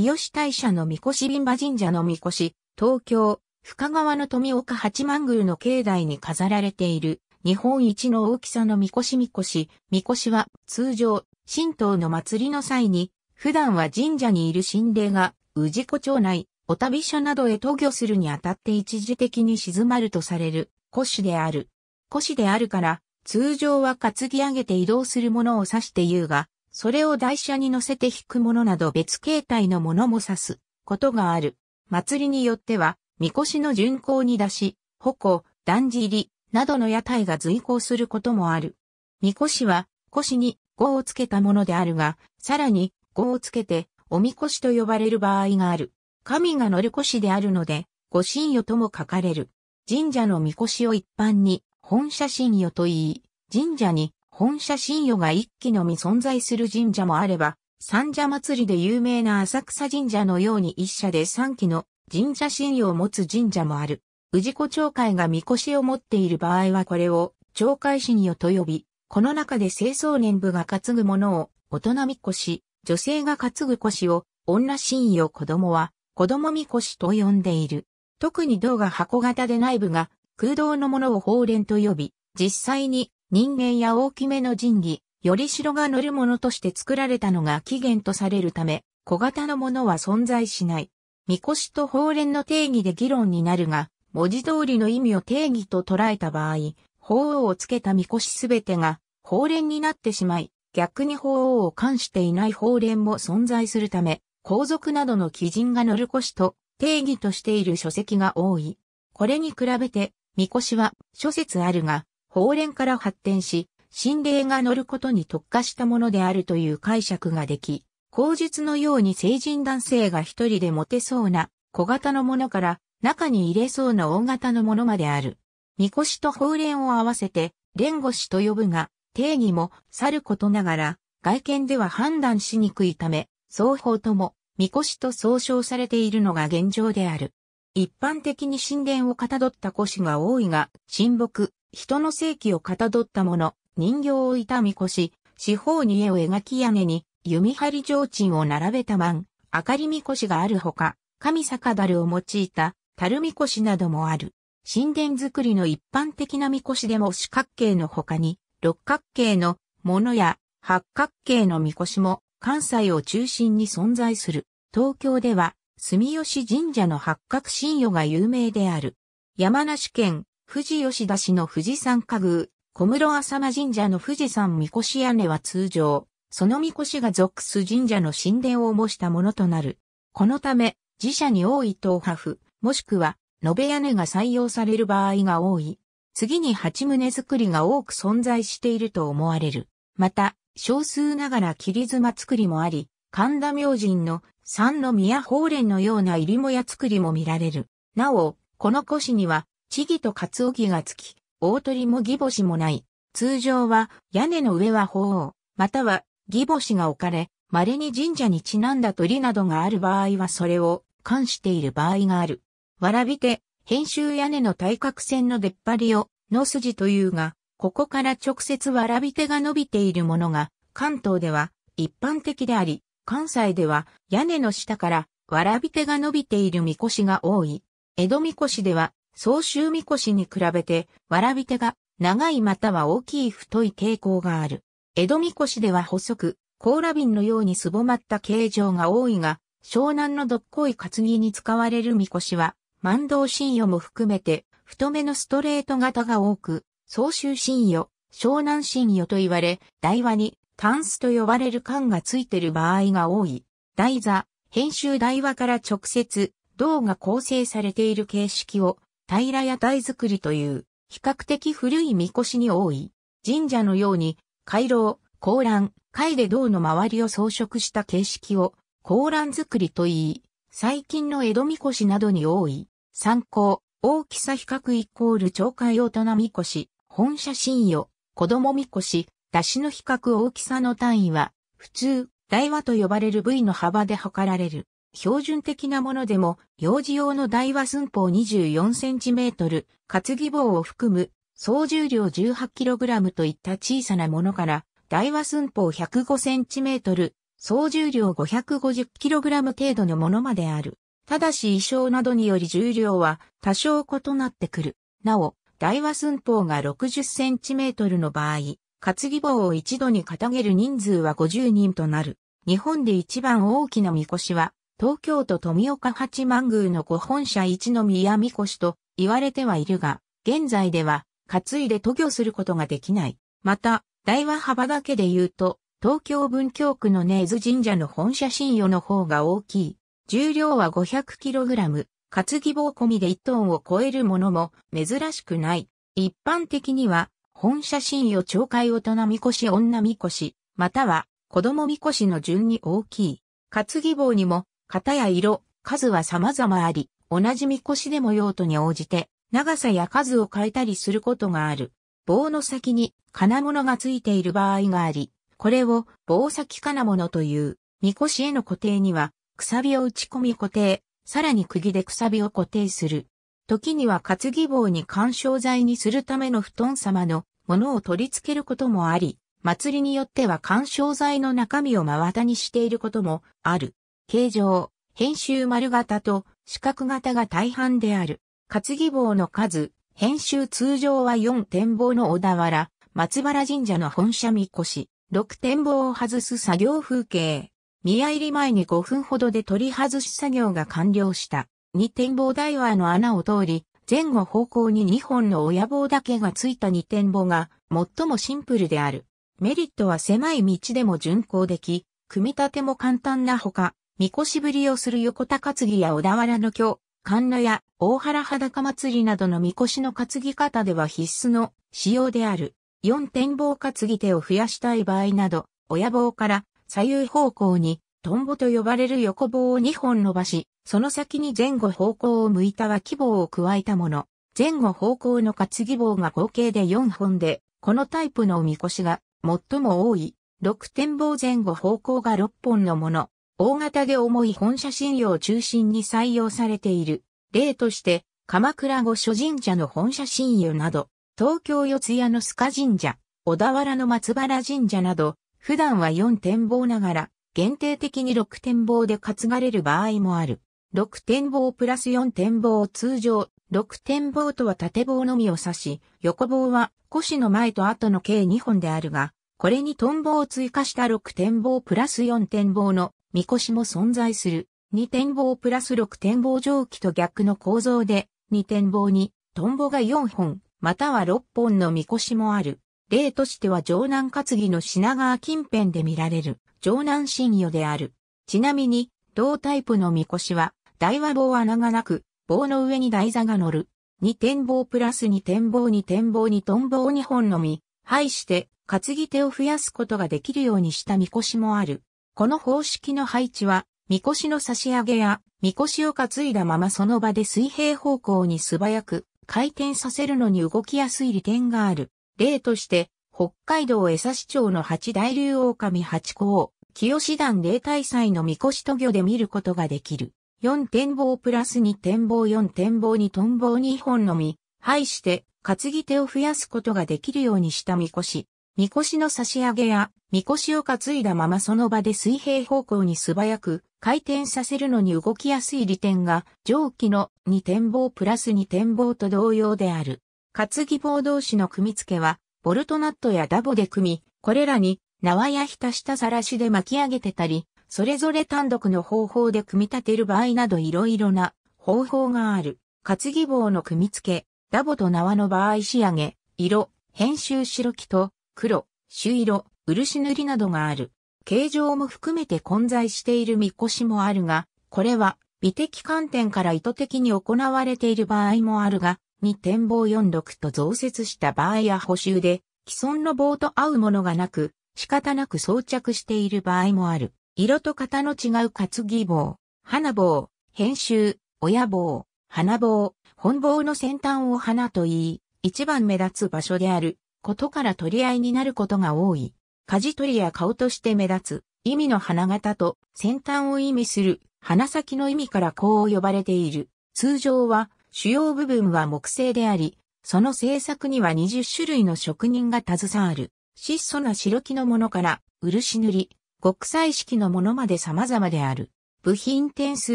日吉大社の神輿林馬神社の神輿、東京、深川の富岡八幡宮の境内に飾られている日本一の大きさの神輿神輿。神輿は通常、神道の祭りの際に、普段は神社にいる神霊が氏子町内、お旅所などへ渡御するにあたって一時的に静まるとされる、古紙である。古紙であるから、通常は担ぎ上げて移動するものを指して言うが、それを台車に乗せて引くものなど別形態のものも指すことがある。祭りによっては、みこしの巡行に出し、矛、だんじり、などの屋台が随行することもある。みこしは、腰に語をつけたものであるが、さらに語をつけて、おみこしと呼ばれる場合がある。神が乗る腰であるので、御神与とも書かれる。神社のみこしを一般に、本社神よと言い、神社に本社信与が一期のみ存在する神社もあれば、三社祭りで有名な浅草神社のように一社で三期の神社信与を持つ神社もある。氏子町会が神輿を持っている場合はこれを町会信与と呼び、この中で清掃年部が担ぐものを大人神輿、女性が担ぐ腰を女信与子供は子供神輿と呼んでいる。特に銅が箱型で内部が空洞のものを法連と呼び、実際に人間や大きめの神器、より城が乗るものとして作られたのが起源とされるため、小型のものは存在しない。神輿と法蓮の定義で議論になるが、文字通りの意味を定義と捉えた場合、法王をつけた神輿すべてが法蓮になってしまい、逆に法王を冠していない法蓮も存在するため、皇族などの基人が乗る腰と定義としている書籍が多い。これに比べて、神輿は諸説あるが、法令から発展し、神霊が乗ることに特化したものであるという解釈ができ、口述のように成人男性が一人で持てそうな小型のものから中に入れそうな大型のものまである。みこしと法令を合わせて、連護士と呼ぶが、定義もさることながら、外見では判断しにくいため、双方とも、みこしと総称されているのが現状である。一般的に神殿をかたどった古紙が多いが、神木、人の世紀をかたどったもの、人形を痛みこし、四方に絵を描き屋根に弓張り提灯を並べた満、明かりみこしがあるほか、神酒樽を用いた樽みこしなどもある。神殿作りの一般的なみこしでも四角形の他に、六角形のものや八角形のみこしも関西を中心に存在する。東京では住吉神社の八角神代が有名である。山梨県富士吉田市の富士山家具、小室浅間神社の富士山神輿屋根は通常、その神輿が属す神社の神殿を模したものとなる。このため、寺社に多い東派府、もしくは、延べ屋根が採用される場合が多い。次に八棟作りが多く存在していると思われる。また、少数ながら切妻作りもあり、神田明神の三の宮法蓮のような入母屋作りも見られる。なお、この古紙にはチギとカツオギがつき、大鳥もギボシもない。通常は屋根の上は鳳凰、またはギボシが置かれ、稀に神社にちなんだ鳥などがある場合はそれを冠している場合がある。わらびて、編集屋根の対角線の出っ張りを、の筋というが、ここから直接わらび手が伸びているものが、関東では一般的であり、関西では屋根の下からわらび手が伸びているみこしが多い。江戸みこしでは総州みこしに比べて、わらび手が長いまたは大きい太い傾向がある。江戸みこしでは細く、甲羅瓶のようにすぼまった形状が多いが、湘南のどっこい担ぎに使われるみこしは、万道信与も含めて、太めのストレート型が多く、総州信与、湘南信与と言われ、台話に、タンスと呼ばれる缶がついている場合が多い。台座、編集台話から直接、銅が構成されている形式を、平屋台作りという、比較的古い神輿に多い、神社のように、回廊、高欄、貝で銅の周りを装飾した形式を、高欄作りといい、最近の江戸神輿などに多い、参考、大きさ比較イコール長海大人神輿、本社信用、子供神輿、出しの比較大きさの単位は、普通、台話と呼ばれる部位の幅で測られる。標準的なものでも、幼児用の台は寸法 24cm、担ぎ棒を含む、総重量 18kg といった小さなものから、台は寸法 105cm、総重量 550kg 程度のものまである。ただし衣装などにより重量は多少異なってくる。なお、台は寸法が 60cm の場合、担ぎ棒を一度に傾げる人数は50人となる。日本で一番大きなみこしは、東京都富岡八幡宮の御本社一の宮神輿と言われてはいるが、現在では担いで渡御することができない。また、大和幅だけで言うと、東京文京区の根津神社の本社信用の方が大きい。重量は 500kg、担ぎ棒込みで1トンを超えるものも珍しくない。一般的には、本社信用懲戒大人みこし女みこし、または子供みこしの順に大きい。担ぎ棒にも型や色、数は様々あり、同じみこしでも用途に応じて、長さや数を変えたりすることがある。棒の先に金物がついている場合があり、これを棒先金物という、みこしへの固定には、くさびを打ち込み固定、さらに釘でくさびを固定する。時には担ぎ棒に干渉剤にするための布団様のものを取り付けることもあり、祭りによっては干渉剤の中身を真綿にしていることもある。形状、編集丸型と四角型が大半である。担ぎ棒の数、編集通常は4展望の小田原、松原神社の本社見越し、6展望を外す作業風景。宮入り前に5分ほどで取り外し作業が完了した。2展望台はの穴を通り、前後方向に2本の親棒だけがついた2展望が最もシンプルである。メリットは狭い道でも巡行でき、組み立ても簡単なほか、みこしぶりをする横田担ぎや小田原の京、神奈や大原裸祭りなどのみこしの担ぎ方では必須の仕様である。四展望担ぎ手を増やしたい場合など、親棒から左右方向にトンボと呼ばれる横棒を2本伸ばし、その先に前後方向を向いた脇棒を加えたもの。前後方向の担ぎ棒が合計で4本で、このタイプのみこしが最も多い。6展望前後方向が6本のもの。大型で重い本社信用を中心に採用されている。例として、鎌倉御所神社の本社信用など、東京四谷の須賀神社、小田原の松原神社など、普段は4展望ながら、限定的に6展望で担がれる場合もある。6展望プラス4展望通常、6展望とは縦棒のみを指し、横棒は腰の前と後の計2本であるが、これにトンボを追加した6展望プラス4展望のみこしも存在する。二展望プラス六展望蒸気と逆の構造で、二展望に、トンボが四本、または六本のみこしもある。例としては城南担ぎの品川近辺で見られる、城南信与である。ちなみに、同タイプのみこしは、台は棒穴がなく、棒の上に台座が乗る。二展望プラス二展望二展望にトンボを二本のみ、配して、担ぎ手を増やすことができるようにしたみこしもある。この方式の配置は、みこしの差し上げや、みこしを担いだままその場で水平方向に素早く回転させるのに動きやすい利点がある。例として、北海道江差町の八大竜狼八甲を、清志団例大祭のみこしと魚で見ることができる。4展望プラス2展望4展望にトンボ2本のみ、配して、担ぎ手を増やすことができるようにしたみこし。みこしの差し上げや、みこしを担いだままその場で水平方向に素早く回転させるのに動きやすい利点が、上記の二点棒プラス二点棒と同様である。担ぎ棒同士の組み付けは、ボルトナットやダボで組み、これらに縄や浸したさらしで巻き上げてたり、それぞれ単独の方法で組み立てる場合などいろいろな方法がある。担ぎ棒の組み付け、ダボと縄の場合仕上げ、色、編集白木と黒、朱色、漆塗りなどがある。形状も含めて混在しているみこしもあるが、これは美的観点から意図的に行われている場合もあるが、に展望46と増設した場合や補修で、既存の棒と合うものがなく、仕方なく装着している場合もある。色と型の違う担ぎ棒、花棒、編集、親棒、花棒、本棒の先端を花と言い、一番目立つ場所であることから取り合いになることが多い。舵取りや顔として目立つ、意味の花形と先端を意味する、花先の意味からこう呼ばれている。通常は主要部分は木製であり、その製作には20種類の職人が携わる。質素な白木のものから漆塗り、極彩色のものまで様々である。部品点数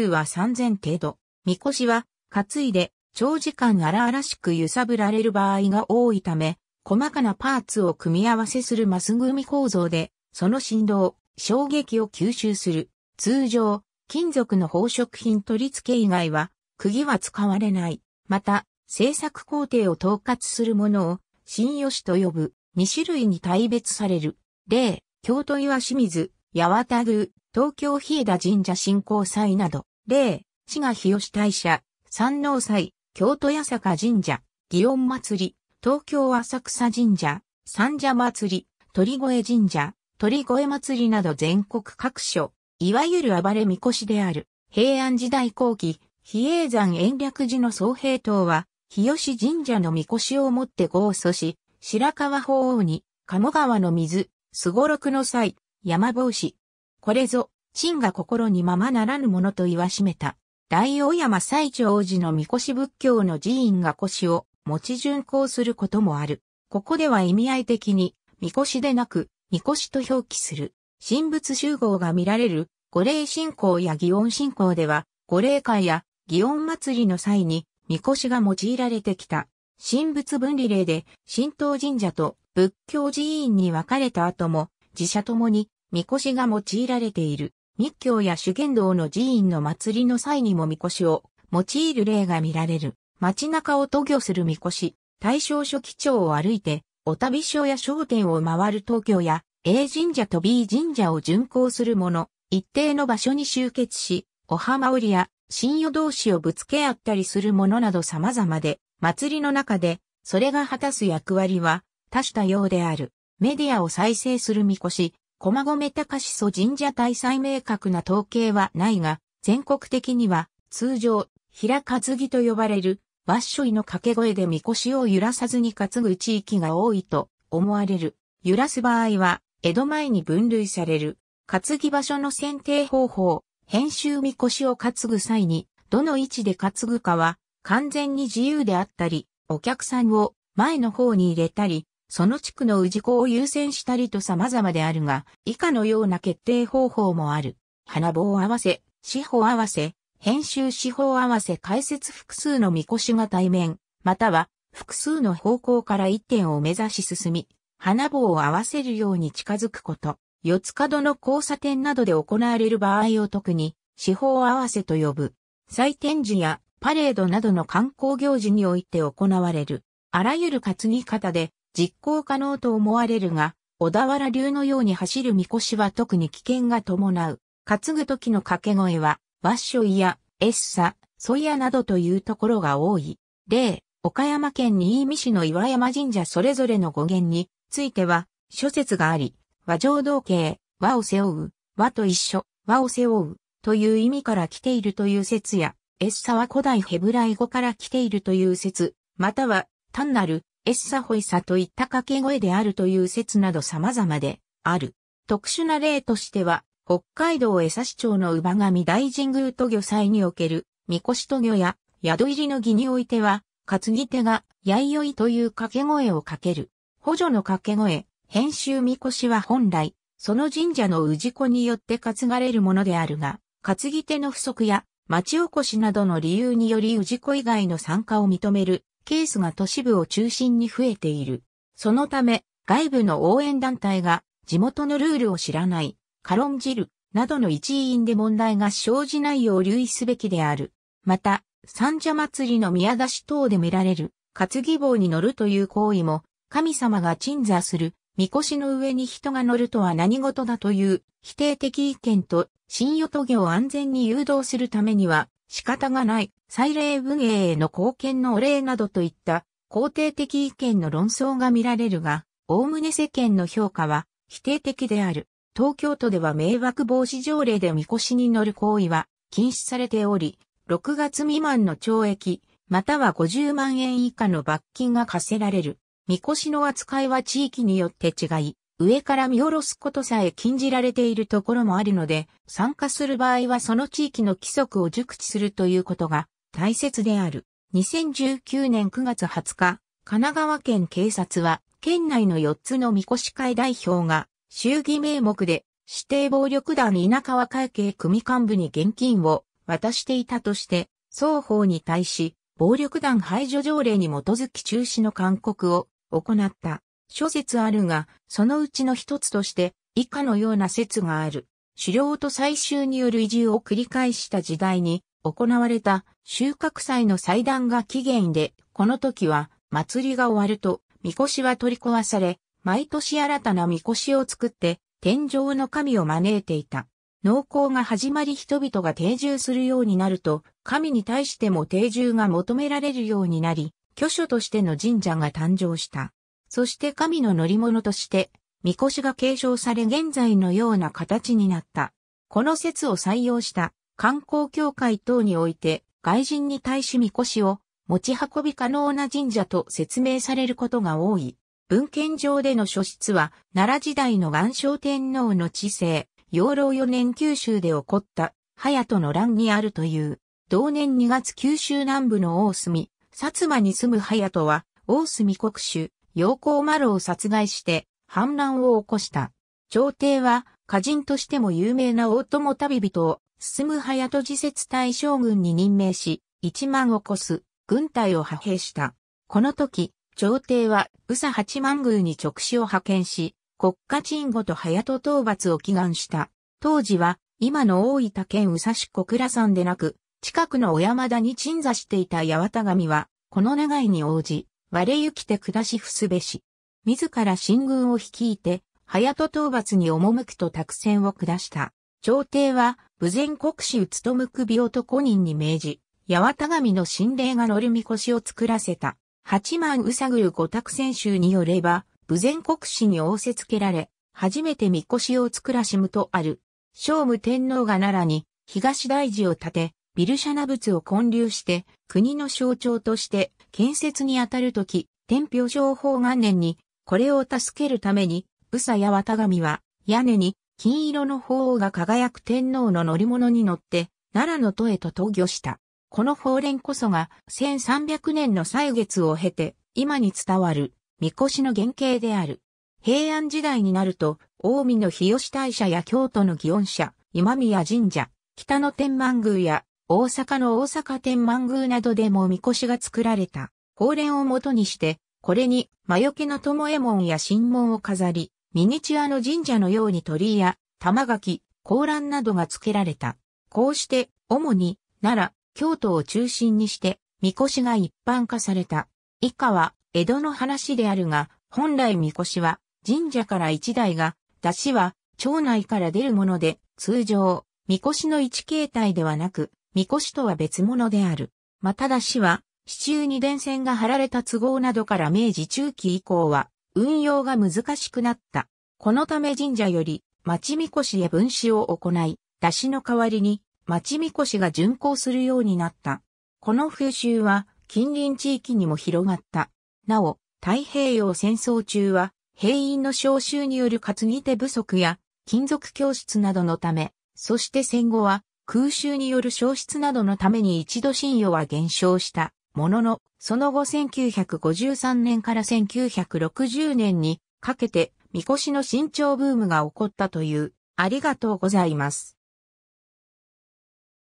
は3000程度。みこしは担いで長時間荒々しく揺さぶられる場合が多いため、細かなパーツを組み合わせするマス組構造で、その振動、衝撃を吸収する。通常、金属の宝飾品取り付け以外は、釘は使われない。また、製作工程を統括するものを、新吉と呼ぶ、2種類に大別される。例、京都岩清水、八幡宮、東京日枝神社信仰祭など。例、滋賀日吉大社、山王祭、京都八坂神社、祇園祭、東京浅草神社、三社祭り、鳥越神社、鳥越祭りなど全国各所、いわゆる暴れみこしである、平安時代後期、比叡山延暦寺の総平等は、日吉神社のみこしをもって豪祖し、白川法皇に、鴨川の水、すごろくの際、山帽子。これぞ、鎮が心にままならぬものと言わしめた。大王山最長寺の神輿仏教の寺院が腰を持ち巡行することもある。ここでは意味合い的に、みこしでなく、みこしと表記する。神仏集合が見られる、五霊信仰や祇園信仰では、五霊会や祇園祭りの際に、みこしが用いられてきた。神仏分離令で、神道神社と仏教寺院に分かれた後も、自社ともに、みこしが用いられている。密教や修験道の寺院の祭りの際にもみこしを用いる例が見られる。街中を渡御するみこし、大正初期町を歩いて、お旅所や商店を回る東京や、A 神社と B 神社を巡行する者、一定の場所に集結し、お浜織や神与同士をぶつけ合ったりする者など様々で、祭りの中で、それが果たす役割は、多種多様である。メディアを再生する見越し、駒込高志祖神社大祭明確な統計はないが、全国的には、通常、平和ぎと呼ばれる、ワッショイの掛け声でみこしを揺らさずに担ぐ地域が多いと思われる。揺らす場合は、江戸前に分類される。担ぎ場所の選定方法、編集みこしを担ぐ際に、どの位置で担ぐかは、完全に自由であったり、お客さんを前の方に入れたり、その地区の氏子を優先したりと様々であるが、以下のような決定方法もある。花棒合わせ、四方合わせ、編集四法合わせ解説複数の見越しが対面、または複数の方向から一点を目指し進み、花棒を合わせるように近づくこと、四つ角の交差点などで行われる場合を特に、四方合わせと呼ぶ。祭典時やパレードなどの観光行事において行われる。あらゆる担ぎ方で実行可能と思われるが、小田原流のように走るみこしは特に危険が伴う。担ぐ時の掛け声は、ワッショイやエッサ、ソイヤなどというところが多い。例、岡山県新見市の岩山神社それぞれの語源については諸説があり、和上道形、和を背負う、和と一緒、和を背負うという意味から来ているという説や、エッサは古代ヘブライ語から来ているという説、または単なるエッサホイサといった掛け声であるという説など様々である。特殊な例としては、北海道江差町の馬神大神宮都御祭における、みこし都御や宿入りの儀においては、担ぎ手が、やいよいという掛け声をかける。補助の掛け声、編集みこしは本来、その神社の氏子によって担がれるものであるが、担ぎ手の不足や、町おこしなどの理由により氏子以外の参加を認めるケースが都市部を中心に増えている。そのため、外部の応援団体が地元のルールを知らない軽んじる、などの一員で問題が生じないよう留意すべきである。また、三社祭りの宮出し等で見られる、担ぎ棒に乗るという行為も、神様が鎮座する、神輿の上に人が乗るとは何事だという否定的意見と、新与都議を安全に誘導するためには、仕方がない、祭礼文営への貢献のお礼などといった、肯定的意見の論争が見られるが、おおむね世間の評価は否定的である。東京都では迷惑防止条例でみこしに乗る行為は禁止されており、6月未満の懲役、または50万円以下の罰金が課せられる。みこしの扱いは地域によって違い、上から見下ろすことさえ禁じられているところもあるので、参加する場合はその地域の規則を熟知するということが大切である。2019年9月20日、神奈川県警察は、県内の4つのみこし会代表が、衆議名目で指定暴力団稲川会計組幹部に現金を渡していたとして、双方に対し、暴力団排除条例に基づき中止の勧告を行った。諸説あるが、そのうちの一つとして、以下のような説がある。狩猟と採集による移住を繰り返した時代に行われた収穫祭の祭壇が起源で、この時は祭りが終わると、神輿は取り壊され、毎年新たな神輿を作って、天上の神を招いていた。農耕が始まり人々が定住するようになると、神に対しても定住が求められるようになり、巨所としての神社が誕生した。そして神の乗り物として、神輿が継承され現在のような形になった。この説を採用した観光協会等において、外人に対し神輿を持ち運び可能な神社と説明されることが多い。文献上での書室は、奈良時代の岩正天皇の治世、養老四年九州で起こった、隼人の乱にあるという、同年2月九州南部の大隅、薩摩に住む隼人は、大隅国主、陽光丸を殺害して、反乱を起こした。朝廷は、歌人としても有名な大友旅人を、進む隼人自説大将軍に任命し、1万を超す軍隊を派兵した。この時、朝廷は宇佐八幡宮に直使を派遣し、国家鎮護と隼人討伐を祈願した。当時は、今の大分県宇佐市小倉山でなく、近くの小山田に鎮座していた八幡神は、この願いに応じ、我行きて下しふすべし。自ら進軍を率いて、隼人討伐に赴くと託戦を下した。朝廷は、武前国士宇務首男人に命じ、八幡神の神霊が乗るみこしを作らせた。八幡うさぐる五託選手によれば、武前国史に仰せつけられ、初めて神輿を作らしむとある。聖武天皇が奈良に東大寺を建て、ビルシャナ仏を建立して、国の象徴として建設にあたるとき、天平商法元年に、これを助けるために、宇佐や綿神は、屋根に金色の鳳凰が輝く天皇の乗り物に乗って、奈良の都へと投御した。この法蓮こそが1300年の歳月を経て今に伝わる神輿の原型である。平安時代になると、大海の日吉大社や京都の祇園社、今宮神社、北の天満宮や大阪の大阪天満宮などでも神輿が作られた。法蓮をもとにして、これに魔除けの友右衛門や神門を飾り、ミニチュアの神社のように鳥居や玉垣、甲蘭などが付けられた。こうして、主に、奈京都を中心にして、みこしが一般化された。以下は、江戸の話であるが、本来みこしは、神社から一台が、出汁は、町内から出るもので、通常、みこしの一形態ではなく、みこしとは別物である。また出汁は、市中に電線が張られた都合などから明治中期以降は、運用が難しくなった。このため神社より、町みこしや分子を行い、出汁の代わりに、町みこしが巡行するようになった。この風習は近隣地域にも広がった。なお、太平洋戦争中は兵員の召集による担ぎ手不足や金属教室などのため、そして戦後は空襲による消失などのために一度信用は減少した。ものの、その後1953年から1960年にかけて、みこしの新潮ブームが起こったという、ありがとうございます。